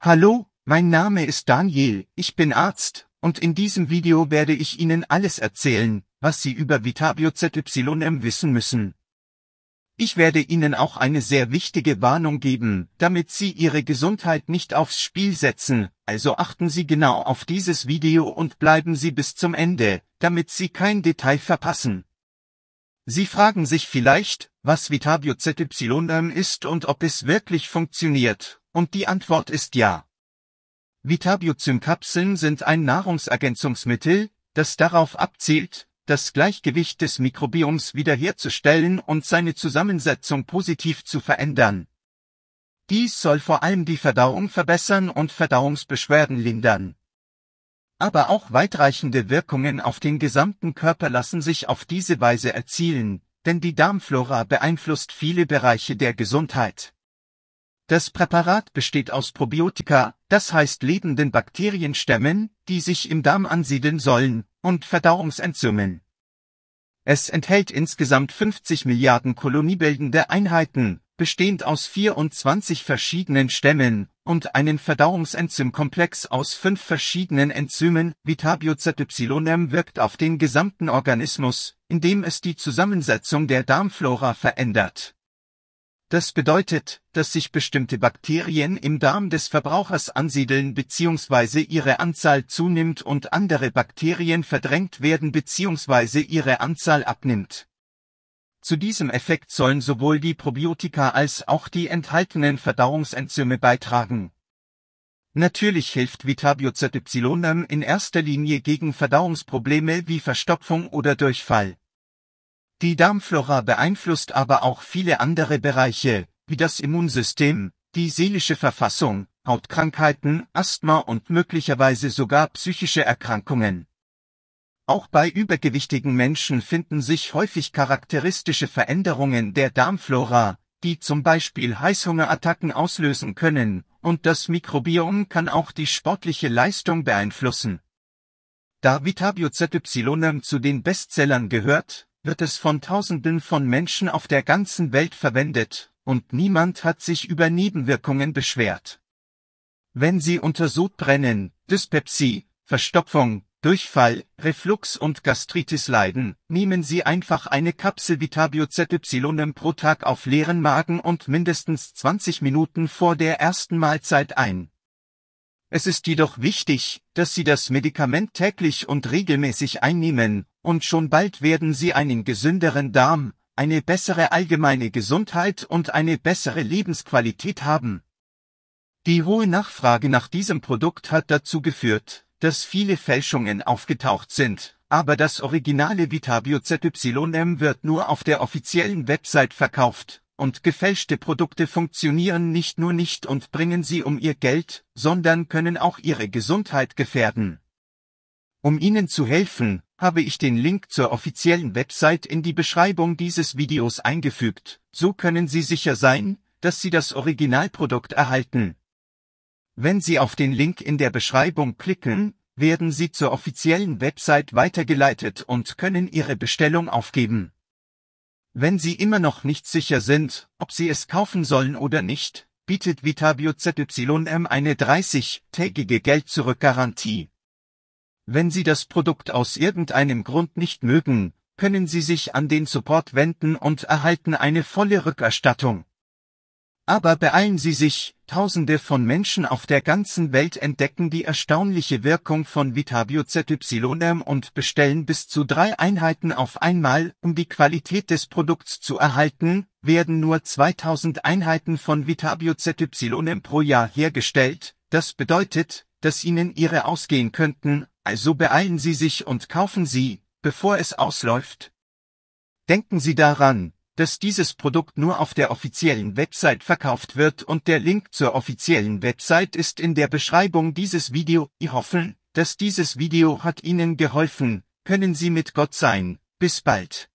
Hallo, mein Name ist Daniel, ich bin Arzt, und in diesem Video werde ich Ihnen alles erzählen, was Sie über Vitabio ZYM wissen müssen. Ich werde Ihnen auch eine sehr wichtige Warnung geben, damit Sie Ihre Gesundheit nicht aufs Spiel setzen, also achten Sie genau auf dieses Video und bleiben Sie bis zum Ende, damit Sie kein Detail verpassen. Sie fragen sich vielleicht, was Vitabio ZYM ist und ob es wirklich funktioniert, und die Antwort ist ja. Vitabiozymkapseln sind ein Nahrungsergänzungsmittel, das darauf abzielt, das Gleichgewicht des Mikrobioms wiederherzustellen und seine Zusammensetzung positiv zu verändern. Dies soll vor allem die Verdauung verbessern und Verdauungsbeschwerden lindern. Aber auch weitreichende Wirkungen auf den gesamten Körper lassen sich auf diese Weise erzielen, denn die Darmflora beeinflusst viele Bereiche der Gesundheit. Das Präparat besteht aus Probiotika, das heißt lebenden Bakterienstämmen, die sich im Darm ansiedeln sollen, und Verdauungsenzymen. Es enthält insgesamt 50 Milliarden koloniebildende Einheiten, bestehend aus 24 verschiedenen Stämmen und einen Verdauungsenzymkomplex aus fünf verschiedenen Enzymen. Vitabiozetym wirkt auf den gesamten Organismus, indem es die Zusammensetzung der Darmflora verändert. Das bedeutet, dass sich bestimmte Bakterien im Darm des Verbrauchers ansiedeln bzw. ihre Anzahl zunimmt und andere Bakterien verdrängt werden bzw. ihre Anzahl abnimmt. Zu diesem Effekt sollen sowohl die Probiotika als auch die enthaltenen Verdauungsenzyme beitragen. Natürlich hilft Vitabioz Y in erster Linie gegen Verdauungsprobleme wie Verstopfung oder Durchfall. Die Darmflora beeinflusst aber auch viele andere Bereiche, wie das Immunsystem, die seelische Verfassung, Hautkrankheiten, Asthma und möglicherweise sogar psychische Erkrankungen. Auch bei übergewichtigen Menschen finden sich häufig charakteristische Veränderungen der Darmflora, die zum Beispiel Heißhungerattacken auslösen können, und das Mikrobiom kann auch die sportliche Leistung beeinflussen. Da Vitabio ZY zu den Bestsellern gehört, wird es von Tausenden von Menschen auf der ganzen Welt verwendet, und niemand hat sich über Nebenwirkungen beschwert. Wenn Sie unter Sodbrennen, Dyspepsie, Verstopfung, Durchfall, Reflux und Gastritis leiden, nehmen Sie einfach eine Kapsel Vitabio ZY pro Tag auf leeren Magen und mindestens 20 Minuten vor der ersten Mahlzeit ein. Es ist jedoch wichtig, dass Sie das Medikament täglich und regelmäßig einnehmen, und schon bald werden sie einen gesünderen Darm, eine bessere allgemeine Gesundheit und eine bessere Lebensqualität haben. Die hohe Nachfrage nach diesem Produkt hat dazu geführt, dass viele Fälschungen aufgetaucht sind, aber das originale Vitabio ZYM wird nur auf der offiziellen Website verkauft, und gefälschte Produkte funktionieren nicht nur nicht und bringen sie um ihr Geld, sondern können auch ihre Gesundheit gefährden. Um Ihnen zu helfen, habe ich den Link zur offiziellen Website in die Beschreibung dieses Videos eingefügt, so können Sie sicher sein, dass Sie das Originalprodukt erhalten. Wenn Sie auf den Link in der Beschreibung klicken, werden Sie zur offiziellen Website weitergeleitet und können Ihre Bestellung aufgeben. Wenn Sie immer noch nicht sicher sind, ob Sie es kaufen sollen oder nicht, bietet Vitabio ZYM eine 30-tägige Geld-Zurück-Garantie. Wenn Sie das Produkt aus irgendeinem Grund nicht mögen, können Sie sich an den Support wenden und erhalten eine volle Rückerstattung. Aber beeilen Sie sich, Tausende von Menschen auf der ganzen Welt entdecken die erstaunliche Wirkung von Vitabio ZYM und bestellen bis zu drei Einheiten auf einmal, um die Qualität des Produkts zu erhalten, werden nur 2000 Einheiten von Vitabio ZYM pro Jahr hergestellt, das bedeutet, dass Ihnen Ihre ausgehen könnten, also beeilen Sie sich und kaufen Sie, bevor es ausläuft. Denken Sie daran, dass dieses Produkt nur auf der offiziellen Website verkauft wird und der Link zur offiziellen Website ist in der Beschreibung dieses Video. Ich hoffe, dass dieses Video hat Ihnen geholfen. Können Sie mit Gott sein. Bis bald.